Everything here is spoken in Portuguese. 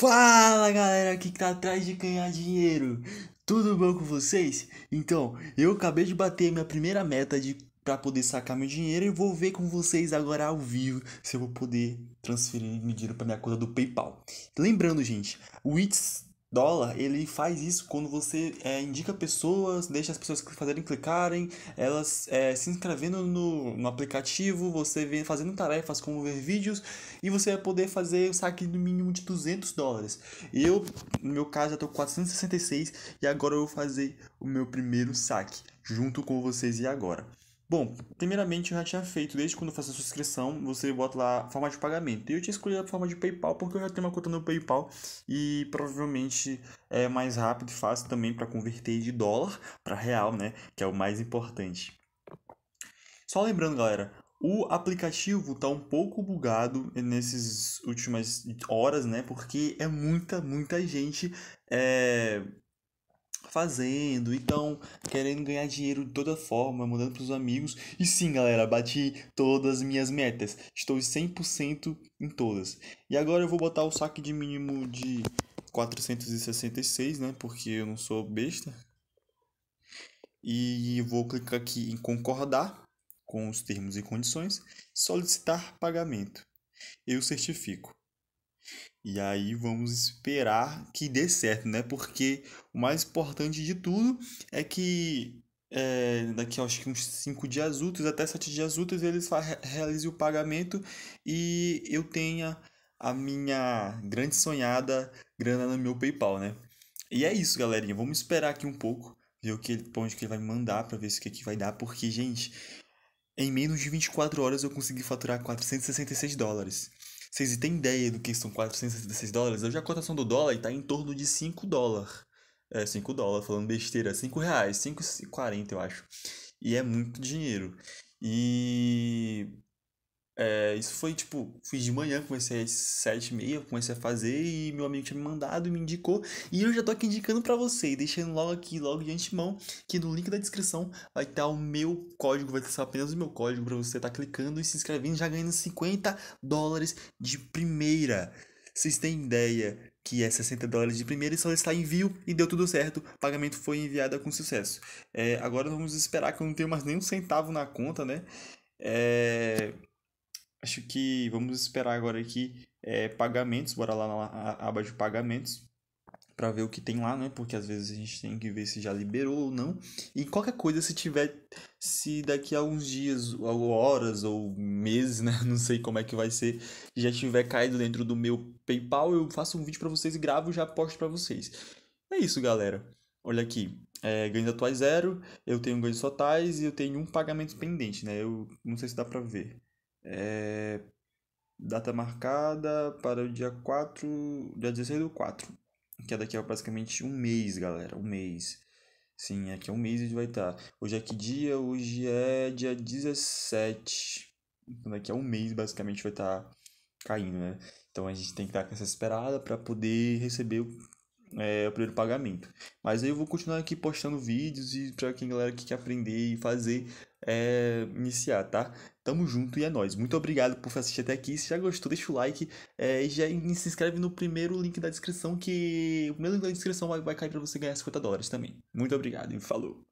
Fala galera que tá atrás de ganhar dinheiro, tudo bom com vocês? Então, eu acabei de bater minha primeira meta de para poder sacar meu dinheiro e vou ver com vocês agora ao vivo se eu vou poder transferir meu dinheiro para minha conta do PayPal. Lembrando, gente, o It's dólar, ele faz isso quando você é, indica pessoas, deixa as pessoas fazerem clicarem, elas é, se inscrevendo no, no aplicativo, você vem fazendo tarefas como ver vídeos e você vai poder fazer o saque no mínimo de 200 dólares. Eu, no meu caso, já estou 466 e agora eu vou fazer o meu primeiro saque junto com vocês e agora. Bom, primeiramente eu já tinha feito, desde quando eu faço a sua inscrição, você bota lá forma de pagamento. E eu tinha escolhido a forma de PayPal porque eu já tenho uma conta no PayPal e provavelmente é mais rápido e fácil também para converter de dólar para real, né? Que é o mais importante. Só lembrando, galera, o aplicativo tá um pouco bugado nessas últimas horas, né? Porque é muita, muita gente é, fazendo, então querendo ganhar dinheiro de toda forma, mandando para os amigos. E sim, galera, bati todas as minhas metas. Estou 100% em todas. E agora eu vou botar o saque de mínimo de 466, né? Porque eu não sou besta. E vou clicar aqui em concordar com os termos e condições, solicitar pagamento. Eu certifico. E aí vamos esperar que dê certo, né? Porque o mais importante de tudo é que é, daqui acho que uns 5 dias úteis, até 7 dias úteis, eles realizem o pagamento e eu tenha a minha grande sonhada grana no meu PayPal, né? E é isso, galerinha. Vamos esperar aqui um pouco, ver o que ele, onde que ele vai mandar para ver se o que, aqui é vai dar, porque, gente, em menos de 24 horas eu consegui faturar 466 dólares. Vocês têm ideia do que são 466 dólares? Hoje a cotação do dólar está em torno de 5 dólares. É, 5 dólares, falando besteira. 5 reais, 5,40 eu acho. E é muito dinheiro. E é, isso foi tipo, fiz de manhã, comecei às sete e meia, comecei a fazer e meu amigo tinha me mandado e me indicou. E eu já tô aqui indicando para você, deixando logo aqui, logo de antemão, que no link da descrição vai estar o meu código, vai estar apenas o meu código para você estar tá clicando e se inscrevendo, já ganhando 50 dólares de primeira. Vocês têm ideia que é 60 dólares de primeira e só está envio e deu tudo certo. O pagamento foi enviado com sucesso. É, agora vamos esperar que eu não tenho mais nem um centavo na conta, né? É, acho que vamos esperar agora aqui é, pagamentos, bora lá na aba de pagamentos para ver o que tem lá, né? Porque às vezes a gente tem que ver se já liberou ou não. E qualquer coisa se tiver se daqui a alguns dias, ou horas ou meses, né, não sei como é que vai ser, já tiver caído dentro do meu PayPal, eu faço um vídeo para vocês e gravo e já posto para vocês. É isso, galera. Olha aqui, é, ganhos atuais zero, eu tenho ganhos totais e eu tenho um pagamento pendente, né? Eu não sei se dá para ver. É, data marcada para o dia 4, dia 16 do 4, que é daqui a basicamente um mês, galera, um mês. Sim, aqui é um mês a gente vai estar. Tá. Hoje é que dia? Hoje é dia 17. Então daqui a um mês basicamente vai estar tá caindo, né? Então a gente tem que estar tá com essa esperada para poder receber é, o primeiro pagamento. Mas aí eu vou continuar aqui postando vídeos e para quem galera que quer aprender e fazer é, iniciar, tá? Tamo junto e é nóis. Muito obrigado por assistir até aqui. Se já gostou, deixa o like é, e já se inscreve no primeiro link da descrição que o primeiro link da descrição vai, vai cair para você ganhar 50 dólares também. Muito obrigado e falou!